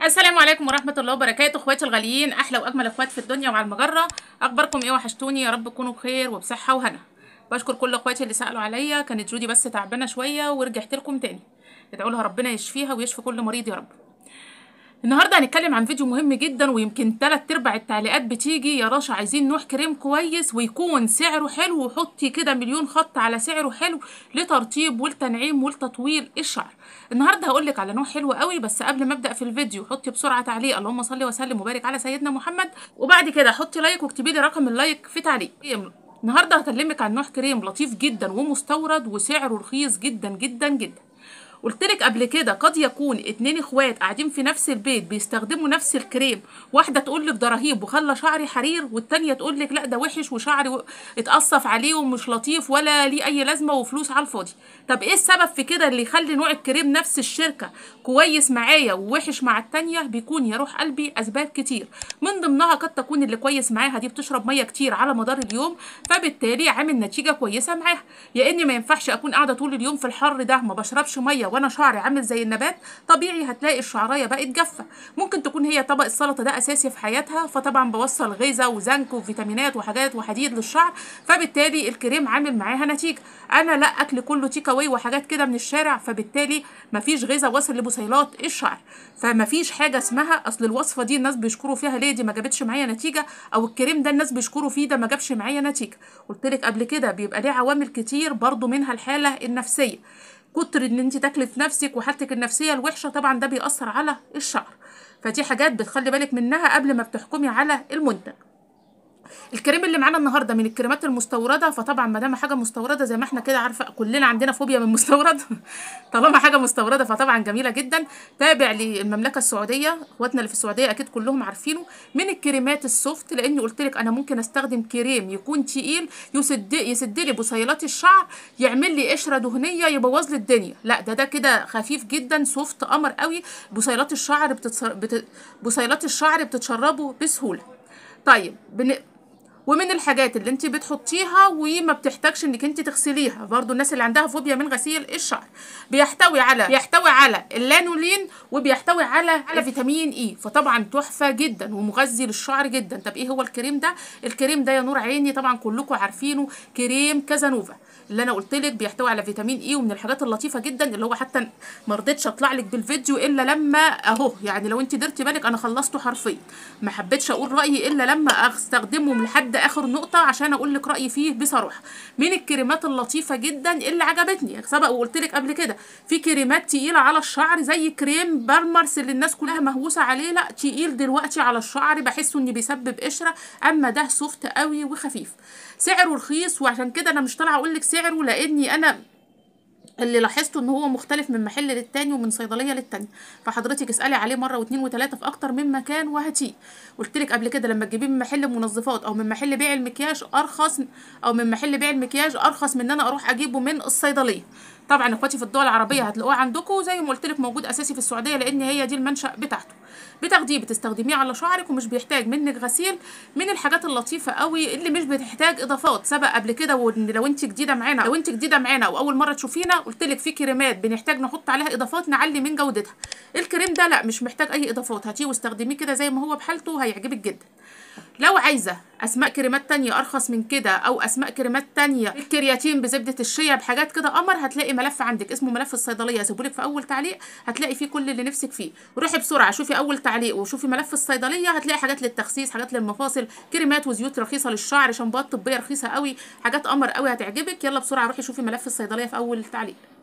السلام عليكم ورحمه الله وبركاته اخواتي الغاليين احلى واجمل اخوات في الدنيا وعلى المجره اخباركم ايه وحشتوني يا رب تكونوا بخير وبصحه وهنا بشكر كل اخواتي اللي سالوا عليا كانت جودي بس تعبانه شويه ورجعت لكم تاني ادعوا لها ربنا يشفيها ويشفي كل مريض يا رب النهارده هنتكلم عن فيديو مهم جدا ويمكن تلات ارباع التعليقات بتيجي يا رشا عايزين نوح كريم كويس ويكون سعره حلو وحطي كده مليون خط على سعره حلو لترطيب ولتنعيم ولتطوير الشعر النهارده هقول لك على نوع حلو قوي بس قبل ما ابدا في الفيديو حطي بسرعه تعليق اللهم صل وسلم وبارك على سيدنا محمد وبعد كده حطي لايك واكتبي لي رقم اللايك في تعليق النهارده هكلمك عن نوع كريم لطيف جدا ومستورد وسعره رخيص جدا جدا جدا قلت لك قبل كده قد يكون اتنين اخوات قاعدين في نفس البيت بيستخدموا نفس الكريم واحده تقول لك ده رهيب وخلى شعري حرير والتانيه تقول لك لا ده وحش وشعري اتقصف عليه ومش لطيف ولا ليه اي لازمه وفلوس على الفاضي طب ايه السبب في كده اللي يخلي نوع الكريم نفس الشركه كويس معايا ووحش مع التانيه بيكون يا روح قلبي اسباب كتير من ضمنها قد تكون اللي كويس معاها دي بتشرب ميه كتير على مدار اليوم فبالتالي عامل نتيجه كويسه معاها يا اني ما ينفعش اكون قاعده طول اليوم في الحر ده ما بشربش ميه وانا شعري عامل زي النبات طبيعي هتلاقي الشعرايه بقت جافه ممكن تكون هي طبق السلطه ده اساسي في حياتها فطبعا بوصل غذاء وزنك وفيتامينات وحاجات وحديد للشعر فبالتالي الكريم عامل معاها نتيجه انا لا اكل كله تيك اواي وحاجات كده من الشارع فبالتالي مفيش غذاء واصل لبصيلات الشعر فمفيش حاجه اسمها اصل الوصفه دي الناس بيشكروا فيها ليه دي ما جابتش معايا نتيجه او الكريم ده الناس بيشكروا فيه ده ما جابش معايا نتيجه قلت لك قبل كده بيبقى ليه عوامل كتير برضو منها الحاله النفسيه كتر ان انت تاكلي في نفسك وحالتك النفسيه الوحشه طبعا ده بيأثر على الشعر فدي حاجات بتخلي بالك منها قبل ما بتحكمي على المنتج الكريم اللي معانا النهارده من الكريمات المستورده فطبعا ما دام حاجه مستورده زي ما احنا كده عارفه كلنا عندنا فوبيا من المستورد طالما حاجه مستورده فطبعا جميله جدا تابع للمملكه السعوديه اخواتنا اللي في السعوديه اكيد كلهم عارفينه من الكريمات السوفت لاني قلت لك انا ممكن استخدم كريم يكون تقيل يسد يسد لي بصيلات الشعر يعمل لي قشره دهنيه يبوظ لي الدنيا لا ده ده كده خفيف جدا سوفت قمر قوي بصيلات الشعر بتتصر... بت... بصيلات الشعر بتتشربه بسهوله طيب بن... ومن الحاجات اللي انت بتحطيها وما بتحتاجش انك انت تغسليها برضو الناس اللي عندها فوبيا من غسيل الشعر بيحتوي على بيحتوي على اللانولين وبيحتوي على على فيتامين اي e. فطبعا تحفه جدا ومغذي للشعر جدا طب ايه هو الكريم ده الكريم ده يا نور عيني طبعا كلكم عارفينه كريم كازانوفا اللي انا قلت لك بيحتوي على فيتامين اي e ومن الحاجات اللطيفه جدا اللي هو حتى ما رضيتش اطلع لك بالفيديو الا لما اهو يعني لو انت درتي بالك انا خلصته حرفيا ما حبيتش اقول رايي الا لما استخدمه لحد اخر نقطه عشان اقول لك رايي فيه بصراحه من الكريمات اللطيفه جدا اللي عجبتني سبق وقلت لك قبل كده في كريمات تقيله على الشعر زي كريم بارمرس اللي الناس كلها مهووسه عليه لا تقيل دلوقتي على الشعر بحسه ان بيسبب قشره اما ده سوفت قوي وخفيف سعره رخيص وعشان كده انا مش طالعه اقول لك سعر سعره لاني انا اللي لاحظته ان هو مختلف من محل للتاني ومن صيدليه للتانيه فحضرتك اسالي عليه مره واتنين وتلاته في اكتر من مكان وهتيجي قلت لك قبل كده لما تجيبيه من محل منظفات او من محل بيع المكياج ارخص او من محل بيع المكياج ارخص من ان انا اروح اجيبه من الصيدليه طبعا اخواتي في الدول العربيه هتلاقوه عندكم زي ما قلت لك موجود اساسي في السعوديه لان هي دي المنشا بتاعته بتاخديه بتستخدميه على شعرك ومش بيحتاج منك غسيل من الحاجات اللطيفه قوي اللي مش بتحتاج اضافات سبق قبل كده وان لو انت جديده معانا لو انت جديده معانا او اول مره تشوفينا قلت لك في كريمات بنحتاج نحط عليها اضافات نعلي من جودتها الكريم ده لا مش محتاج اي اضافات هاتيه واستخدميه كده زي ما هو بحالته هيعجبك جدا لو عايزة أسماء كريمات تانية أرخص من كده أو أسماء كريمات تانية الكرياتين بزبدة الشيا بحاجات كده قمر هتلاقي ملف عندك اسمه ملف الصيدلية هسيبهولك في أول تعليق هتلاقي فيه كل اللي نفسك فيه روحي بسرعة شوفي أول تعليق وشوفي ملف الصيدلية هتلاقي حاجات للتخسيس حاجات للمفاصل كريمات وزيوت رخيصة للشعر شامبوات طبية رخيصة قوي حاجات قمر قوي هتعجبك يلا بسرعة روحي شوفي ملف الصيدلية في أول تعليق